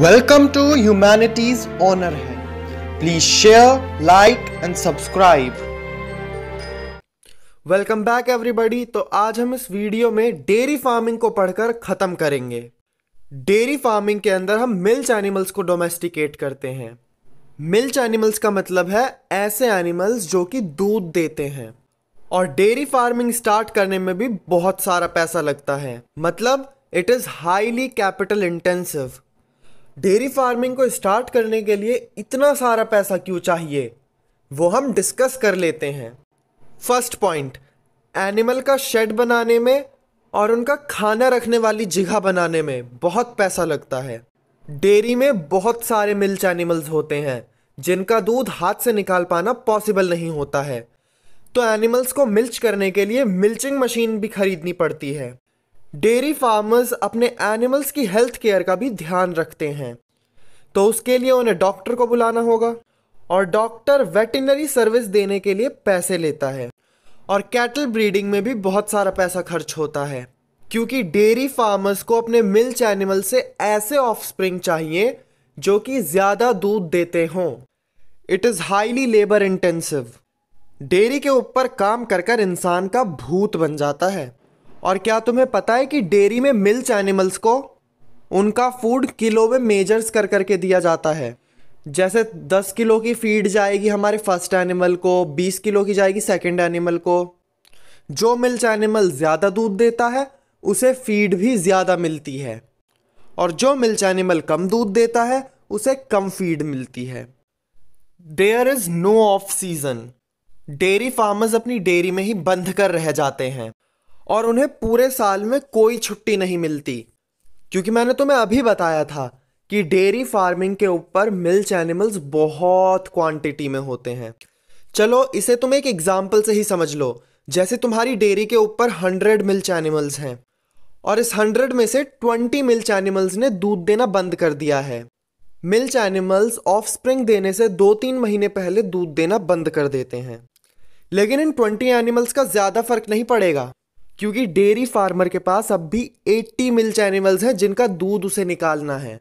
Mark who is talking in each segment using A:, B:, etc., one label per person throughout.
A: welcome to humanities honour है please share like and subscribe welcome back everybody तो आज हम इस वीडियो में डेयरी फार्मिंग को पढ़कर ख़त्म करेंगे डेयरी फार्मिंग के अंदर हम मिल्च एनिमल्स को डोमेस्टिकेट करते हैं मिल्च एनिमल्स का मतलब है ऐसे एनिमल्स जो कि दूध देते हैं और डेयरी फार्मिंग स्टार्ट करने में भी बहुत सारा पैसा लगता है मतलब it is highly capital intensive dairy farming को स्टार्ट करने के लिए इतना सारा पैसा क्यों चाहिए वो हम डिस्कस कर लेते हैं फर्स्ट पॉइंट एनिमल का शेड बनाने में और उनका खाना रखने वाली जगह बनाने में बहुत पैसा लगता है डेयरी में बहुत सारे मिल्च एनिमल्स होते हैं जिनका दूध हाथ से निकाल पाना पॉसिबल नहीं होता है तो एनिमल्स को मिल्च करने के लिए मिल्चिंग मशीन भी खरीदनी पड़ती है डेयरी फार्मर्स अपने एनिमल्स की हेल्थ केयर का भी ध्यान रखते हैं तो उसके लिए उन्हें डॉक्टर को बुलाना होगा और डॉक्टर वेटनरी सर्विस देने के लिए पैसे लेता है और कैटल ब्रीडिंग में भी बहुत सारा पैसा खर्च होता है क्योंकि डेयरी फार्मर्स को अपने मिल्च एनिमल से ऐसे ऑफस्प्रिंग चाहिए जो कि ज़्यादा दूध देते हों it is highly labour intensive dairy के ऊपर काम कर कर इंसान का भूत बन जाता है और क्या तुम्हें पता है कि डेयरी में मिल्च एनिमल्स को उनका फूड किलो में मेजर्स कर करके दिया जाता है जैसे 10 किलो की फीड जाएगी हमारे फर्स्ट एनिमल को 20 किलो की जाएगी सेकंड एनिमल को जो मिल्च एनिमल ज़्यादा दूध देता है उसे फीड भी ज़्यादा मिलती है और जो मिल्च एनिमल कम दूध देता है उसे कम फीड मिलती है there is no off season dairy farmers अपनी डेयरी में ही बंद कर रह जाते हैं और उन्हें पूरे साल में कोई छुट्टी नहीं मिलती क्योंकि मैंने तुम्हें अभी बताया था कि डेयरी फार्मिंग के ऊपर मिल्च एनिमल्स बहुत क्वांटिटी में होते हैं चलो इसे तुम एक एग्जाम्पल से ही समझ लो जैसे तुम्हारी डेयरी के ऊपर हंड्रेड मिल्च एनिमल्स हैं और इस हंड्रेड में से ट्वेंटी मिल्च एनिमल्स ने दूध देना बंद कर दिया है मिल्च एनिमल्स ऑफ स्प्रिंग देने से दो तीन महीने पहले दूध देना बंद कर देते हैं लेकिन इन ट्वेंटी एनिमल्स का ज़्यादा फर्क नहीं पड़ेगा क्योंकि डेयरी फार्मर के पास अब भी 80 मिल्च एनिमल्स हैं जिनका दूध उसे निकालना है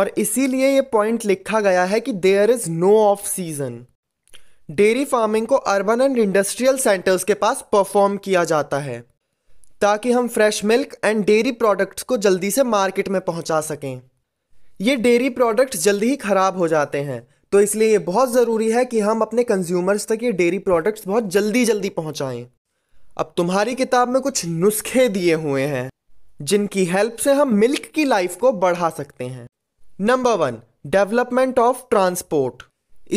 A: और इसीलिए ये पॉइंट लिखा गया है कि there is no off season dairy farming को अर्बन एंड इंडस्ट्रियल सेंटर्स के पास परफॉर्म किया जाता है ताकि हम fresh milk and dairy products को जल्दी से मार्केट में पहुंचा सकें ये डेयरी प्रोडक्ट्स जल्दी ही ख़राब हो जाते हैं तो इसलिए ये बहुत ज़रूरी है कि हम अपने कंज्यूमर्स तक ये डेयरी प्रोडक्ट्स बहुत जल्दी जल्दी पहुँचाएँ अब तुम्हारी किताब में कुछ नुस्खे दिए हुए हैं जिनकी हेल्प से हम मिल्क की लाइफ को बढ़ा सकते हैं number one development of transport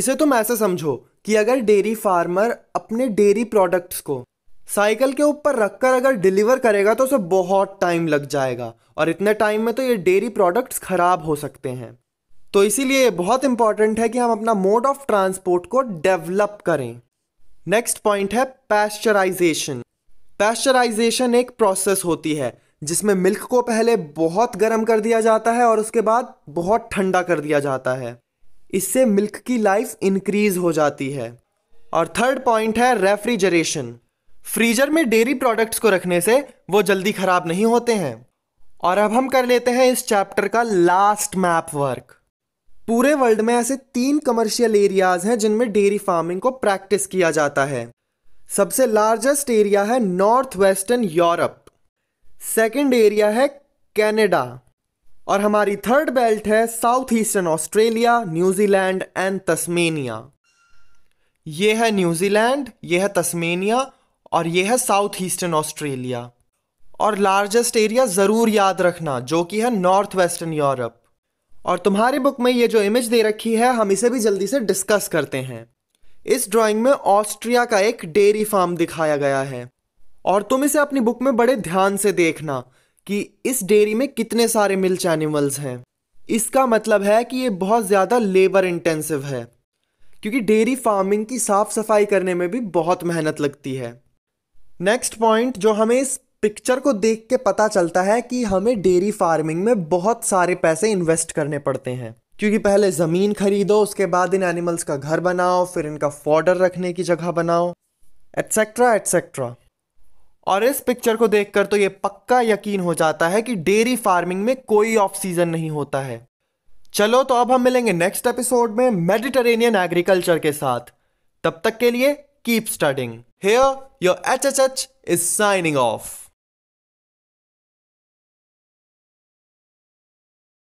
A: इसे तुम ऐसे समझो कि अगर डेयरी फार्मर अपने डेयरी प्रोडक्ट्स को साइकिल के ऊपर रखकर अगर डिलीवर करेगा तो उसे बहुत टाइम लग जाएगा और इतने टाइम में तो ये डेयरी प्रोडक्ट्स ख़राब हो सकते हैं तो इसीलिए बहुत इंपॉर्टेंट है कि हम अपना मोड ऑफ ट्रांसपोर्ट को डेवलप करें नेक्स्ट पॉइंट है पैस्चराइजेशन पैस्चराइजेशन एक प्रोसेस होती है जिसमें मिल्क को पहले बहुत गर्म कर दिया जाता है और उसके बाद बहुत ठंडा कर दिया जाता है इससे मिल्क की लाइफ इंक्रीज हो जाती है और थर्ड पॉइंट है रेफ्रिजरेशन फ्रीजर में डेयरी प्रोडक्ट्स को रखने से वो जल्दी ख़राब नहीं होते हैं और अब हम कर लेते हैं इस चैप्टर का लास्ट मैप वर्क पूरे वर्ल्ड में ऐसे तीन कमर्शियल एरियाज़ हैं जिनमें डेयरी फार्मिंग को प्रैक्टिस किया जाता है सबसे लार्जेस्ट एरिया है north western Europe second area है कनाडा और हमारी थर्ड बेल्ट है south eastern Australia New Zealand and Tasmania ये है न्यूजीलैंड ये है तस्मेनिया और ये है साउथ ईस्टर्न ऑस्ट्रेलिया और लार्जेस्ट एरिया ज़रूर याद रखना जो कि है नॉर्थ वेस्टर्न यूरोप और तुम्हारी बुक में ये जो इमेज दे रखी है हम इसे भी जल्दी से डिस्कस करते हैं इस ड्राइंग में ऑस्ट्रिया का एक डेयरी फार्म दिखाया गया है और तुम इसे अपनी बुक में बड़े ध्यान से देखना कि इस डेयरी में कितने सारे मिल्च एनिमल्स हैं इसका मतलब है कि ये बहुत ज़्यादा लेबर इंटेंसिव है क्योंकि डेयरी फार्मिंग की साफ़ सफाई करने में भी बहुत मेहनत लगती है नेक्स्ट पॉइंट जो हमें इस पिक्चर को देख के पता चलता है कि हमें डेयरी फार्मिंग में बहुत सारे पैसे इन्वेस्ट करने पड़ते हैं क्योंकि पहले ज़मीन खरीदो उसके बाद इन एनिमल्स का घर बनाओ फिर इनका फॉर्डर रखने की जगह बनाओ एट्सेट्रा एट्सेट्रा और इस पिक्चर को देखकर तो ये पक्का यकीन हो जाता है कि डेयरी फार्मिंग में कोई ऑफ सीजन नहीं होता है चलो तो अब हम मिलेंगे नेक्स्ट एपिसोड में मेडिटरेनियन एग्रीकल्चर के साथ तब तक के लिए keep studying here your H H H is signing of